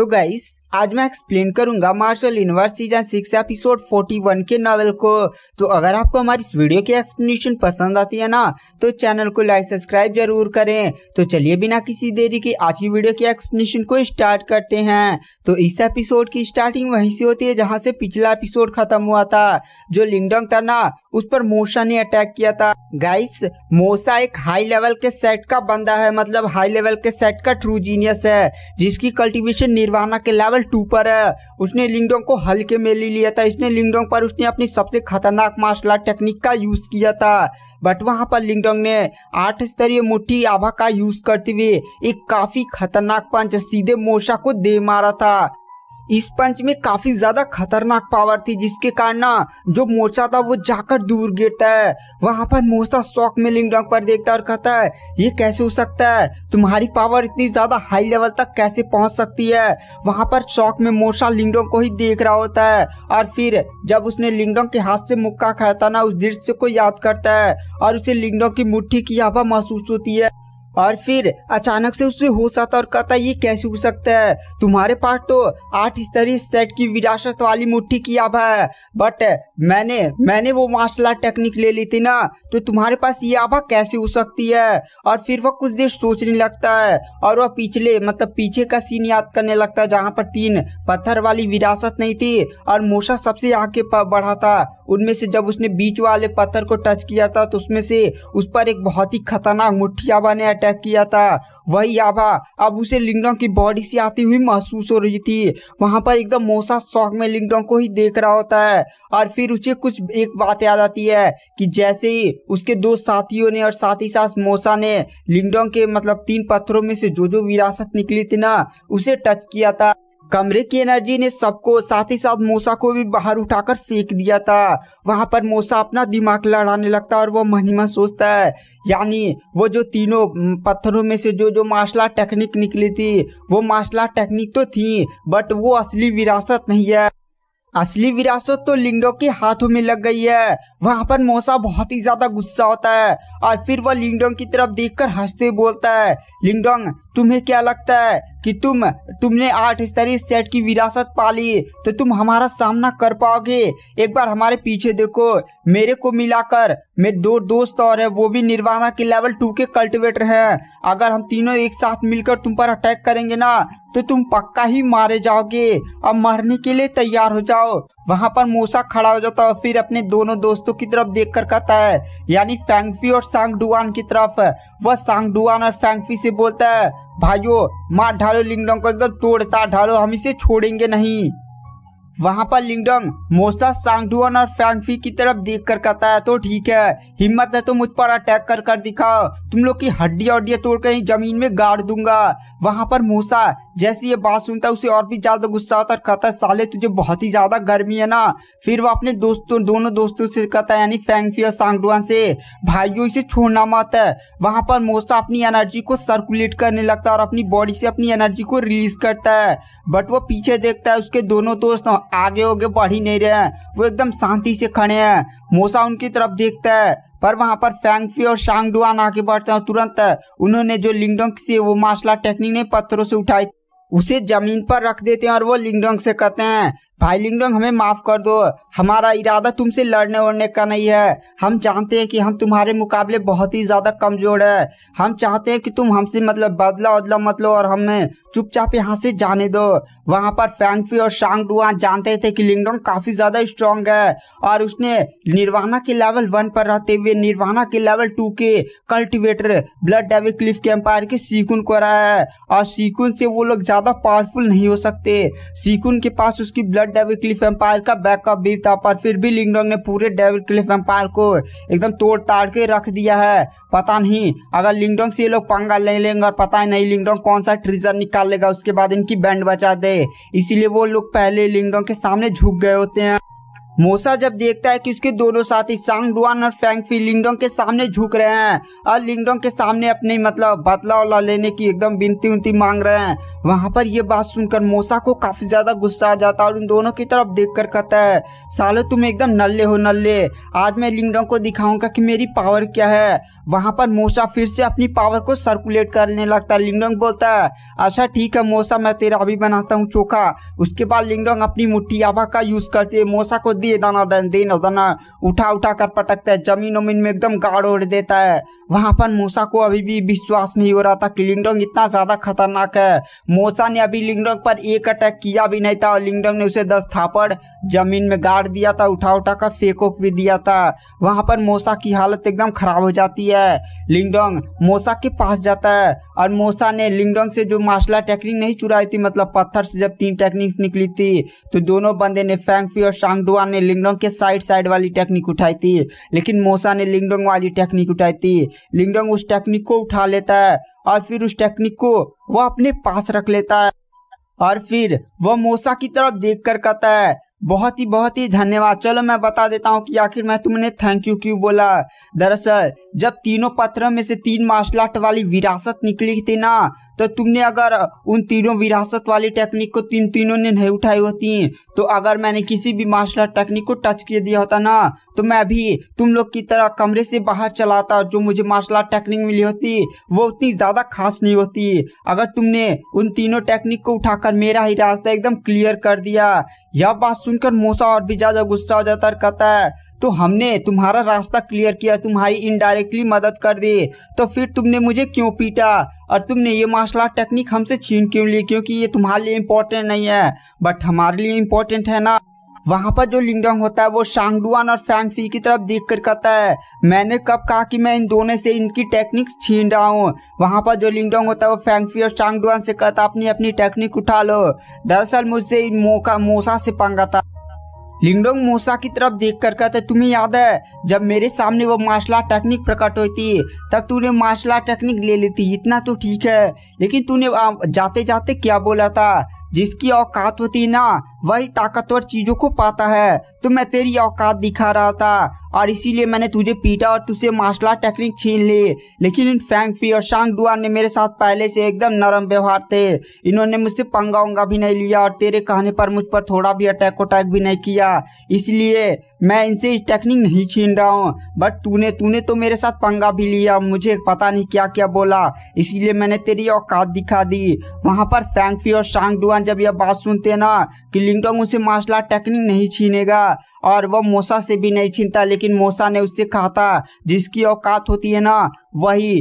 तो गाइस आज मैं एक्सप्लेन करूंगा martial universe season six episode 41 के नावल को तो अगर आपको हमारी इस वीडियो की एक्सप्लेनेशन पसंद आती है ना तो चैनल को लाइक सब्सक्राइब जरूर करें तो चलिए बिना किसी देरी के आज की वीडियो की एक्सप्लेनेशन को स्टार्ट करते हैं तो इस एपिसोड की स्टार्टिंग वहीं से होती है जहाँ से पिछला एपिसोड खत्म हुआ था जो लिंगडोंग था ना उस पर मोसा ने अटैक किया था गाइस मोसा एक हाई लेवल के सेट का बंदा है मतलब हाई लेवल के सेट का ट्रू जीनियस है जिसकी कल्टीवेशन निर्वाणा के लेवल टू पर है उसने लिंगडोंग को हल्के में ले लिया था इसने लिंगडोंग पर उसने अपनी सबसे खतरनाक मार्शल आर्ट टेक्निक का यूज किया था बट वहां पर लिंगडोंग ने आठ स्तरीय मुठ्ठी आभा का यूज करते हुए एक काफी खतरनाक पंच सीधे मोसा को दे मारा था इस पंच में काफी ज्यादा खतरनाक पावर थी जिसके कारण ना जो मोर्चा था वो जाकर दूर गिरता है वहां पर मोर्चा शौक में लिंगडोंग पर देखता और कहता है ये कैसे हो सकता है तुम्हारी पावर इतनी ज्यादा हाई लेवल तक कैसे पहुंच सकती है वहां पर शौक में मोर्चा लिंगडोंग को ही देख रहा होता है और फिर जब उसने लिंगडोंग के हाथ से मुक्का खाता ना उस दृश्य को याद करता है और उसे लिंगडोंग की मुठ्ठी की आभा महसूस होती है और फिर अचानक से उसे होश आता और कहता ये कैसे हो सकता है तुम्हारे पास तो आठ स्तरीय सेट की विरासत वाली मुट्ठी की आभा है बट मैंने मैंने वो मार्शल आर्ट टेक्निक ले ली थी ना तो तुम्हारे पास ये आभा कैसे हो सकती है और फिर वह कुछ देर सोचने लगता है और वह पिछले मतलब पीछे का सीन याद करने लगता है जहाँ पर तीन पत्थर वाली विरासत नहीं थी और मोशा सबसे आगे बढ़ा था उनमें से जब उसने बीच वाले पत्थर को टच किया था तो उसमें से उस पर एक बहुत ही खतरनाक मुठ्ठी आभा ने अटैक किया था वही आभा अब उसे लिंगडोंग की बॉडी से आती हुई महसूस हो रही थी वहां पर एकदम मोसा शौक में लिंगडोंग को ही देख रहा होता है और फिर उसे कुछ एक बात याद आती है कि जैसे ही उसके दो साथियों ने और साथ ही साथ मोसा ने लिंगडोंग के मतलब तीन पत्थरों में से जो जो विरासत निकली थी ना उसे टच किया था कमरे की एनर्जी ने सबको साथ ही साथ मोसा को भी बाहर उठाकर फेंक दिया था वहां पर मोसा अपना दिमाग लड़ाने लगता है और वो महिमा सोचता है यानी वो जो तीनों पत्थरों में से जो जो मार्शल आर्ट टेक्निक निकली थी वो मार्शल आर्ट टेक्निक तो थी बट वो असली विरासत नहीं है असली विरासत तो लिंगडो के हाथों में लग गई है वहां पर मोसा बहुत ही ज्यादा गुस्सा होता है और फिर वह लिंगडोंग की तरफ देखकर हंसते बोलता है लिंगडोंग तुम्हें क्या लगता है कि तुम तुमने आठ स्तरीय सेट की विरासत पा ली तो तुम हमारा सामना कर पाओगे एक बार हमारे पीछे देखो मेरे को मिलाकर मेरे दो दोस्त और है वो भी निर्वाणा के लेवल टू के कल्टिवेटर हैं अगर हम तीनों एक साथ मिलकर तुम पर अटैक करेंगे ना तो तुम पक्का ही मारे जाओगे अब मरने के लिए तैयार हो जाओ वहाँ पर मूसा खड़ा हो जाता है फिर अपने दोनों दोस्तों की तरफ देख कर कहता है यानी फैंगफी और डुआन की तरफ वह डुआन और फैंगफी से बोलता है भाइयों मार ढालो लिंगडोंग को एकदम तोड़ता ढालो हम इसे छोड़ेंगे नहीं वहाँ पर लिंगडोंग मोसा सांगडुआन और फैंगफी की तरफ देख कर कहता है तो ठीक है हिम्मत है तो मुझ पर अटैक कर कर दिखाओ तुम लोग की हड्डी हड्डियाँ तोड़ कर जमीन में गाड़ दूंगा वहाँ पर मोसा जैसे ये बात सुनता है उसे और भी ज्यादा गुस्सा होता है कहता है साले तुझे बहुत ही ज्यादा गर्मी है ना फिर वो अपने दोस्तों दोनों दोस्तों से कहता है यानी फैंगफी और सांगडुआन से भाइयों इसे छोड़ना मत है वहां पर मोसा अपनी एनर्जी को सर्कुलेट करने लगता है और अपनी बॉडी से अपनी एनर्जी को रिलीज करता है बट वो पीछे देखता है उसके दोनों दोस्त आगे होगे बढ़ ही नहीं रहे हैं वो एकदम शांति से खड़े हैं मोसा उनकी तरफ देखता है पर वहाँ पर फैंगफी और शांगडुआन आके बढ़ते हैं तुरंत उन्होंने जो लिंगडोंग से वो मार्शल आर्ट टेक्निक ने पत्थरों से उठाई उसे जमीन पर रख देते हैं और वो लिंग से कहते हैं भाई लिंगडोंग हमें माफ कर दो हमारा इरादा तुमसे लड़ने उड़ने का नहीं है हम चाहते हैं कि हम तुम्हारे मुकाबले बहुत ही ज्यादा कमजोर है हम चाहते हैं कि तुम हमसे मतलब बदला उदला मत लो और हमें चुपचाप यहाँ से जाने दो वहाँ पर फैंगफी और शांग डुआ जानते थे कि लिंगडोंग काफी ज्यादा स्ट्रांग है और उसने निर्वाणा के लेवल वन पर रहते हुए निर्वाणा के लेवल टू के कल्टिवेटर ब्लड डेविक क्लिफ के एम्पायर के सीकुन को रहा है और सीकुन से वो लोग ज्यादा पावरफुल नहीं हो सकते सीकुन के पास उसकी ब्लड डेविड क्लिफ एम्पायर का बैकअप भी था पर फिर भी लिंगडोंग ने पूरे डेविड क्लिफ एम्पायर को एकदम तोड़ ताड़ के रख दिया है पता नहीं अगर लिंगडोंग से ये लोग पंगा ले लेंगे और पता नहीं लिंगडोंग कौन सा ट्रीजर निकाल लेगा उसके बाद इनकी बैंड बचा दे इसीलिए वो लोग पहले लिंगडोंग के सामने झुक गए होते हैं मोसा जब देखता है कि उसके दोनों साथी सांग डुआन और फैंग फी लिंगडोंग के सामने झुक रहे हैं और लिंगडोंग के सामने अपने मतलब बदला वाला लेने की एकदम बिनती उनती मांग रहे हैं वहाँ पर यह बात सुनकर मोसा को काफी ज्यादा गुस्सा आ जाता है और उन दोनों की तरफ देख कर कहता है सालो तुम एकदम नल्ले हो नल्ले आज मैं लिंगडोंग को दिखाऊंगा कि मेरी पावर क्या है वहाँ पर मोसा फिर से अपनी पावर को सर्कुलेट करने लगता है लिंगडोंग बोलता है अच्छा ठीक है मोसा मैं तेरा अभी बनाता हूँ चोखा उसके बाद लिंगडोंग अपनी मुठ्ठी आभा का यूज करती है मोसा को दे दाना दन देना दाना उठा उठा कर पटकता है जमीन उमीन में एकदम गाड़ ओढ़ देता है वहाँ पर मोसा को अभी भी विश्वास नहीं हो रहा था कि लिंगडोंग इतना ज्यादा खतरनाक है मोसा ने अभी लिंगडोंग पर एक अटैक किया भी नहीं था और लिंगडोंग ने उसे दस थापड़ जमीन में गाड़ दिया था उठा उठा कर फेंकोक भी दिया था वहाँ पर मोसा की हालत एकदम खराब हो जाती है है लिंगडोंग मोसा के पास जाता है और मोसा ने लिंगडोंग से जो मार्शल आर्ट टेक्निक नहीं चुराई थी मतलब पत्थर से जब तीन टेक्निक निकली थी तो दोनों बंदे ने फैंगफी और शांगडुआ ने लिंगडोंग के साइड साइड वाली टेक्निक उठाई थी लेकिन मोसा ने लिंगडोंग वाली टेक्निक उठाई थी लिंगडोंग उस टेक्निक को उठा लेता है और फिर उस टेक्निक को वह अपने पास रख लेता है और फिर वह मोसा की तरफ देख कर कहता है बहुत ही बहुत ही धन्यवाद चलो मैं बता देता हूँ कि आखिर मैं तुमने थैंक यू क्यों बोला दरअसल जब तीनों पत्रों में से तीन मार्शल आर्ट वाली विरासत निकली थी ना तो तुमने अगर उन तीनों विरासत वाली टेक्निक को तीन तीनों ने नहीं उठाई होती तो अगर मैंने किसी भी मार्शल आर्ट टेक्निक को टच किया दिया होता ना तो मैं भी तुम लोग की तरह कमरे से बाहर चलाता जो मुझे मार्शल आर्ट टेक्निक मिली होती वो उतनी ज़्यादा खास नहीं होती अगर तुमने उन तीनों टेक्निक को उठाकर मेरा ही रास्ता एकदम क्लियर कर दिया यह बात सुनकर मोसा और भी ज़्यादा गुस्सा हो जाता कहता है तो हमने तुम्हारा रास्ता क्लियर किया तुम्हारी इनडायरेक्टली मदद कर दी तो फिर तुमने मुझे क्यों पीटा और तुमने ये मार्शल आर्ट टेक्निक हमसे छीन क्यों ली क्योंकि ये तुम्हारे लिए इम्पोर्टेंट नहीं है बट हमारे लिए इम्पोर्टेंट है ना वहाँ पर जो लिंगडोंग होता है वो शांगडुआन और फैंगफी की तरफ देख कर कहता है मैंने कब कहा कि मैं इन दोनों से इनकी टेक्निक्स छीन रहा हूँ वहाँ पर जो लिंगडोंग होता है वो फैंगफी और शांगडुआन से कहता अपनी अपनी टेक्निक उठा लो दरअसल मुझसे मौका मोसा से पंगा था लिंगडोंग मूसा की तरफ देखकर कहते तुम्हें याद है जब मेरे सामने वो मार्शल आर्ट टेक्निक प्रकट हुई थी तब तूने मार्शल आर्ट टेक्निक ले ली थी इतना तो ठीक है लेकिन तूने जाते जाते क्या बोला था जिसकी औकात होती ना वही ताकतवर चीजों को पाता है तो मैं तेरी औकात दिखा रहा था और इसीलिए मैंने तुझे पीटा और तुझसे मार्शल आर्ट टेक्निक छीन ली लेकिन इन फैंग फी और शांग डुआन ने मेरे साथ पहले से एकदम नरम व्यवहार थे इन्होंने मुझसे पंगा उंगा भी नहीं लिया और तेरे कहने पर मुझ पर थोड़ा भी अटैक उटैक भी नहीं किया इसलिए मैं इनसे इस टेक्निक नहीं छीन रहा हूँ बट तूने तूने तो मेरे साथ पंगा भी लिया मुझे पता नहीं क्या क्या बोला इसीलिए मैंने तेरी औकात दिखा दी वहाँ पर फी और शांग डुआन जब यह बात सुनते ना कि लिंगटोंग उसे मार्शल आर्ट टेक्निक नहीं छीनेगा और वह मोसा से भी नहीं छीनता लेकिन मोसा ने उससे कहा था जिसकी औकात होती है ना वही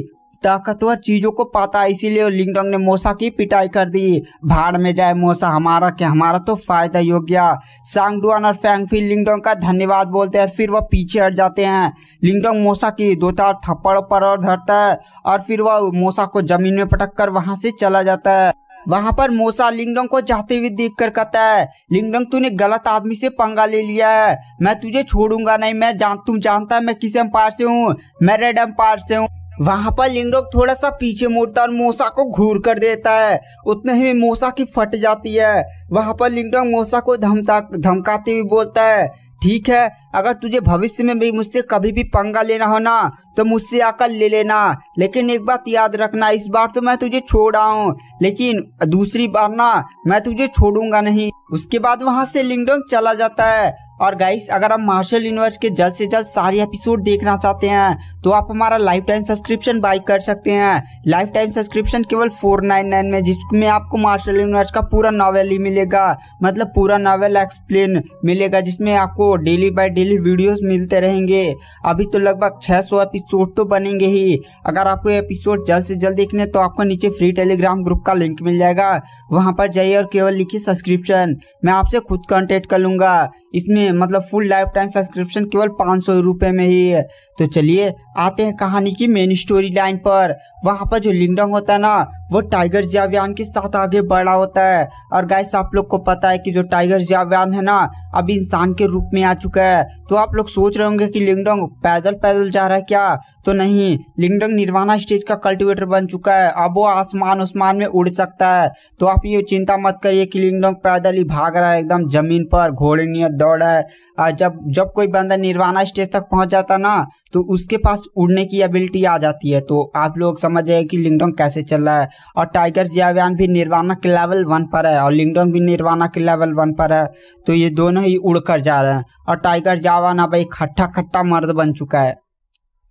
ताकतवर चीजों को पाता इसीलिए लिंगडोंग ने मोसा की पिटाई कर दी भाड़ में जाए मोसा हमारा क्या हमारा तो फायदा ही हो गया सांगडुआन और फैंगफी लिंगडोंग का धन्यवाद बोलते हैं और फिर वह पीछे हट जाते हैं लिंगडोंग मोसा की दो तार थप्पड़ पर और धरता है और फिर वह मोसा को जमीन में पटक कर वहां से चला जाता है वहाँ पर मोसा लिंगडोंग को जाते हुए देख कर कहता है लिंगडोंग तूने गलत आदमी से पंगा ले लिया है मैं तुझे छोड़ूंगा नहीं मैं जान तुम जानता है मैं किस एम्पायर से हूँ मैं रेड एम्पायर से हूँ वहाँ पर लिंगडोंग थोड़ा सा पीछे मुड़ता और मोसा को घूर कर देता है उतने ही मोसा की फट जाती है वहाँ पर लिंगडोंग मोसा को धमका धमकाते हुए बोलता है ठीक है अगर तुझे भविष्य में भी मुझसे कभी भी पंगा लेना हो ना तो मुझसे आकर ले लेना लेकिन एक बात याद रखना इस बार तो मैं तुझे छोड़ आऊ लेकिन दूसरी बार ना मैं तुझे छोड़ूंगा नहीं उसके बाद वहाँ से लिंगडोंग चला जाता है और गाइस अगर आप मार्शल यूनिवर्स के जल्द से जल्द सारे एपिसोड देखना चाहते हैं तो आप हमारा लाइफ टाइम सब्सक्रिप्शन बाई कर सकते हैं लाइफ टाइम सब्सक्रिप्शन केवल फोर नाइन नाइन में जिसमें आपको मार्शल यूनिवर्स का पूरा नॉवेल ही मिलेगा मतलब पूरा नॉवल एक्सप्लेन मिलेगा जिसमें आपको डेली बाई डेली वीडियोज मिलते रहेंगे अभी तो लगभग सौ एपिसोड तो बनेंगे ही अगर आपको एपिसोड जल्द से जल्द देखने तो आपको नीचे फ्री टेलीग्राम ग्रुप का लिंक मिल जाएगा वहाँ पर जाइए और केवल लिखिए सब्सक्रिप्शन मैं आपसे खुद कॉन्टेक्ट कर लूँगा इसमें मतलब फुल लाइफ टाइम सब्सक्रिप्शन केवल पाँच सौ रुपये में ही है तो चलिए आते हैं कहानी की मेन स्टोरी लाइन पर वहाँ पर जो लिंगडोंग होता है ना वो टाइगर जियाव्यान के साथ आगे बढ़ा होता है और गाइस आप लोग को पता है कि जो टाइगर जियाव्यान है ना अब इंसान के रूप में आ चुका है तो आप लोग सोच रहे होंगे कि लिंगडोंग पैदल पैदल जा रहा है क्या तो नहीं लिंगडोंग निर्वाणा स्टेज का कल्टीवेटर बन चुका है अब वो आसमान उस्मान में उड़ सकता है तो आप ये चिंता मत करिए कि लिंगडोंग पैदल ही भाग रहा है एकदम जमीन पर घोड़े नियत दौड़ है जब जब कोई बंदा निर्वाणा स्टेज तक पहुंच जाता ना तो उसके पास उड़ने की एबिलिटी आ जाती है तो आप लोग समझ जाए कि लिंगडोंग कैसे चल रहा है और टाइगर जियाव्यान भी निर्वाणा के लेवल वन पर है और लिंगडोंग भी निर्वाणा के लेवल वन पर है तो ये दोनों ही उड़ जा रहे हैं और टाइगर जावा ना भाई खट्टा खट्टा मर्द बन चुका है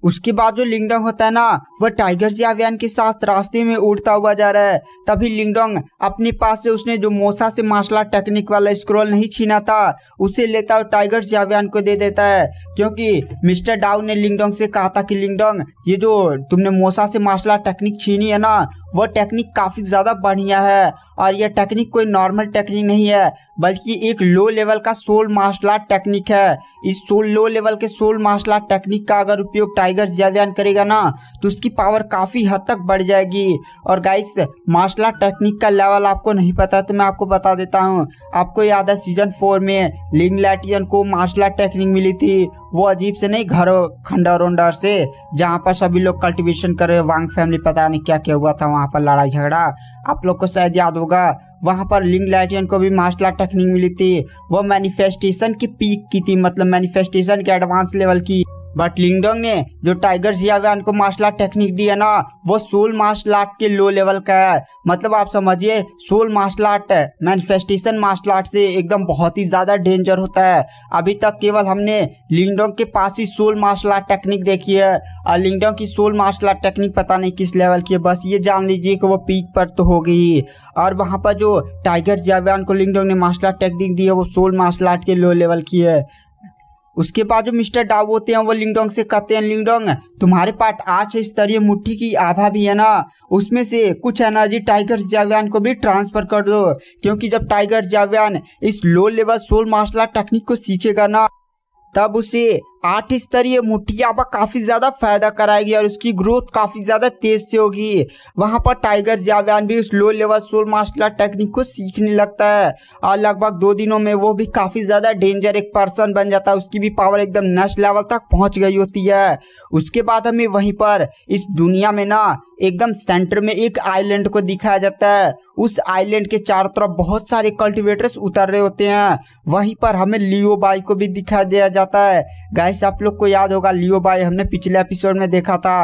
उसके बाद जो लिंगडोंग होता है ना वह टाइगर जियावियान के साथ रास्ते में उड़ता हुआ जा रहा है तभी लिंगडोंग अपने पास से उसने जो मोसा से मार्शल टेक्निक वाला स्क्रोल नहीं छीना था उसे लेता और टाइगर जियावियान को दे देता है क्योंकि मिस्टर डाउ ने लिंगडोंग से कहा था कि लिंगडोंग ये जो तुमने मोसा से मार्शल टेक्निक छीनी है ना वो टेक्निक काफ़ी ज़्यादा बढ़िया है और यह टेक्निक कोई नॉर्मल टेक्निक नहीं है बल्कि एक लो लेवल का सोल मार्शल आर्ट टेक्निक है इस सोल लो लेवल के सोल मार्शल आर्ट टेक्निक का अगर उपयोग टाइगर जैवयान करेगा ना तो उसकी पावर काफ़ी हद तक बढ़ जाएगी और गाइस मार्शल आर्ट टेक्निक का लेवल आपको नहीं पता तो मैं आपको बता देता हूँ आपको याद है सीजन फोर में लिंग लैटियन को मार्शल आर्ट टेक्निक मिली थी वो अजीब से नहीं घर खंडर उंडर से जहाँ पर सभी लोग कल्टीवेशन कर रहे वांग फैमिली पता नहीं क्या क्या हुआ था वहाँ पर लड़ाई झगड़ा आप लोग को शायद याद होगा वहाँ पर लिंग लाइटियन को भी मार्शल आर्ट टेक्निक मिली थी वो मैनिफेस्टेशन की पीक की थी मतलब मैनिफेस्टेशन के एडवांस लेवल की बट लिंगडोंग ने जो टाइगर जियावान को मार्शल आर्ट टेक्निक दी है ना वो सोल मार्शल आर्ट के लो लेवल का है मतलब आप समझिए soul martial art manifestation martial art से एकदम बहुत ही ज़्यादा डेंजर होता है अभी तक केवल हमने लिंगडोंग के पास ही सोल मार्शल आर्ट टेक्निक देखी है और लिंगडोंग की सोल मार्शल आर्ट टेक्निक पता नहीं किस लेवल की है बस ये जान लीजिए कि वो पीक पर तो हो गई और वहाँ पर जो टाइगर जियावान को लिंगडोंग ने मार्शल आर्ट टेक्निक दी है वो सोल मार्शल आर्ट के लो लेवल की है उसके बाद जो मिस्टर डाव होते हैं वो लिंगडोंग से कहते हैं लिंगडोंग तुम्हारे पास आज स्तरीय मुट्ठी की आभा भी है ना उसमें से कुछ एनर्जी टाइगर जावयान को भी ट्रांसफर कर दो क्योंकि जब टाइगर जावयान इस low level soul martial art technique को सीखेगा ना तब उसे आठ स्तरीय मुठिया पर काफ़ी ज़्यादा फायदा कराएगी और उसकी ग्रोथ काफ़ी ज़्यादा तेज से होगी वहां पर टाइगर जाव्यान भी उस low level soul martial art technique को सीखने लगता है और लगभग दो दिनों में वो भी काफ़ी ज़्यादा डेंजर एक पर्सन बन जाता है उसकी भी पावर एकदम नेक्स्ट लेवल तक पहुंच गई होती है उसके बाद हमें वहीं पर इस दुनिया में ना एकदम सेंटर में एक आइलैंड को दिखाया जाता है उस आइलैंड के चारों तरफ बहुत सारे कल्टिवेटर्स उतर रहे होते हैं वहीं पर हमें लियो बाई को भी दिखाया दिया जाता है गाइस आप लोग को याद होगा लियो बाय हमने पिछले एपिसोड में देखा था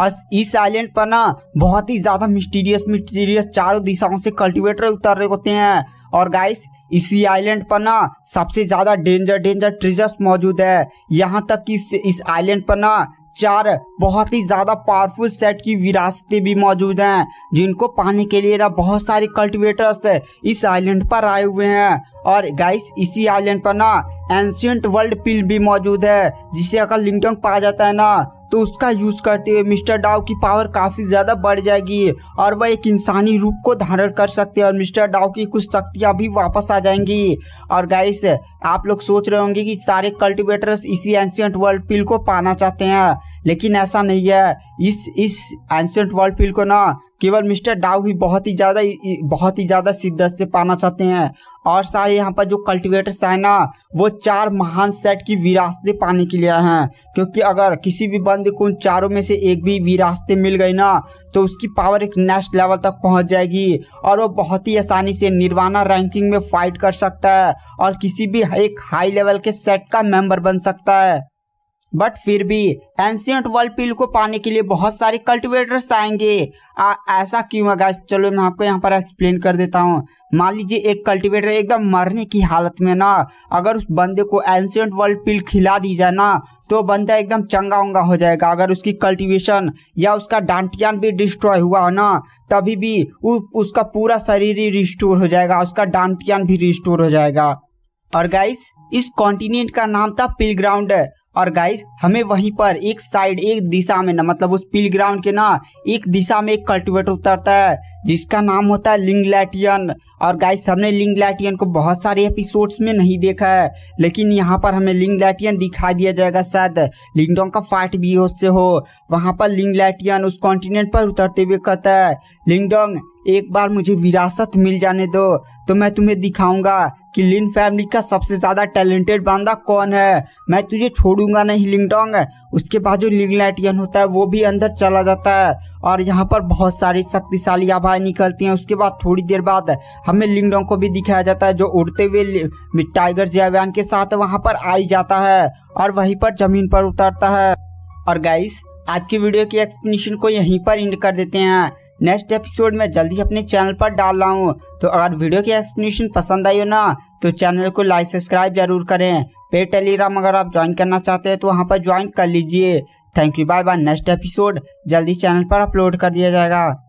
और इस आइलैंड पर ना बहुत ही ज़्यादा मिस्टीरियस मिस्टीरियस चारों दिशाओं से कल्टीवेटर उतर रहे होते हैं और गाइस इसी आइलैंड पर ना सबसे ज़्यादा डेंजर डेंजर ट्रीजर्स मौजूद है यहाँ तक कि इस इस आइलैंड पर ना चार बहुत ही ज़्यादा पावरफुल सेट की विरासतें भी मौजूद हैं जिनको पाने के लिए ना बहुत सारे कल्टिवेटर्स इस आइलैंड पर आए हुए हैं और गाइस इसी आइलैंड पर ना एंशियंट वर्ल्ड पिल भी मौजूद है जिसे अगर लिंगटोंग पाया जाता है ना तो उसका यूज करते हुए मिस्टर डाव की पावर काफ़ी ज़्यादा बढ़ जाएगी और वह एक इंसानी रूप को धारण कर सकते हैं और मिस्टर डाव की कुछ शक्तियाँ भी वापस आ जाएंगी और गाइस आप लोग सोच रहे होंगे कि सारे कल्टिवेटर्स इसी एंशियंट वर्ल्ड फील्ड को पाना चाहते हैं लेकिन ऐसा नहीं है इस इस एंशियंट वर्ल्ड फील्ड को ना केवल मिस्टर डाउ ही बहुत ही ज़्यादा बहुत ही ज़्यादा शिद्दत से पाना चाहते हैं और सारे यहाँ पर जो कल्टिवेटर्स हैं ना वो चार महान सेट की विरासतें पाने के लिए हैं क्योंकि अगर किसी भी बंदे को उन चारों में से एक भी विरासतें मिल गई ना तो उसकी पावर एक नेक्स्ट लेवल तक पहुँच जाएगी और वो बहुत ही आसानी से निर्वाणा रैंकिंग में फाइट कर सकता है और किसी भी एक हाई लेवल के सेट का मेंबर बन सकता है बट फिर भी एंशियंट वर्ल्ड पील को पाने के लिए बहुत सारे कल्टिवेटर्स आएंगे आ, ऐसा क्यों है गाइस चलो मैं आपको यहाँ पर एक्सप्लेन कर देता हूँ मान लीजिए एक कल्टिवेटर एकदम मरने की हालत में ना अगर उस बंदे को एंशियंट वर्ल्ड पील खिला दी जाए ना तो बंदा एकदम चंगा उंगा हो जाएगा अगर उसकी कल्टिवेशन या उसका डांटियान भी डिस्ट्रॉय हुआ हो ना तभी भी उ, उसका पूरा शरीर ही रिस्टोर हो जाएगा उसका डांटियान भी रिस्टोर हो जाएगा और गाइस इस कॉन्टिनेंट का नाम था पिलग्राउंड और गाइस हमें वहीं पर एक साइड एक दिशा में ना मतलब उस पील ग्राउंड के ना एक दिशा में एक कल्टिवेटर उतरता है जिसका नाम होता है लिंगलैटियन और गाइस हमने लिंगलैटियन को बहुत सारे एपिसोड्स में नहीं देखा है लेकिन यहाँ पर हमें लिंगलैटियन दिखा दिया जाएगा शायद लिंगडोंग का फाइट भी हो से हो वहाँ पर लिंगलैटियन उस कॉन्टिनेंट पर उतरते हुए कहता है लिंगडोंग एक बार मुझे विरासत मिल जाने दो तो मैं तुम्हें दिखाऊंगा कि लिन फैमिली का सबसे ज़्यादा टैलेंटेड बंदा कौन है मैं तुझे छोड़ूंगा नहीं लिंगडोंग उसके बाद जो लिंगलैटियन होता है वो भी अंदर चला जाता है और यहाँ पर बहुत सारी शक्तिशाली आभाएं निकलती हैं उसके बाद थोड़ी देर बाद हमें लिंगडोंग को भी दिखाया जाता है जो उड़ते हुए टाइगर जयवान के साथ वहाँ पर आई जाता है और वहीं पर ज़मीन पर उतरता है और गाइस आज की वीडियो की एक्सप्लेनेशन को यहीं पर इंड कर देते हैं नेक्स्ट एपिसोड में जल्दी अपने चैनल पर डाल रहा हूँ तो अगर वीडियो की एक्सप्लेनेशन पसंद आई हो ना तो चैनल को लाइक सब्सक्राइब जरूर करें पे टेलीग्राम अगर आप ज्वाइन करना चाहते हैं तो वहाँ पर ज्वाइन कर लीजिए thank you bye bye next episode जल्दी चैनल पर अपलोड कर दिया जाएगा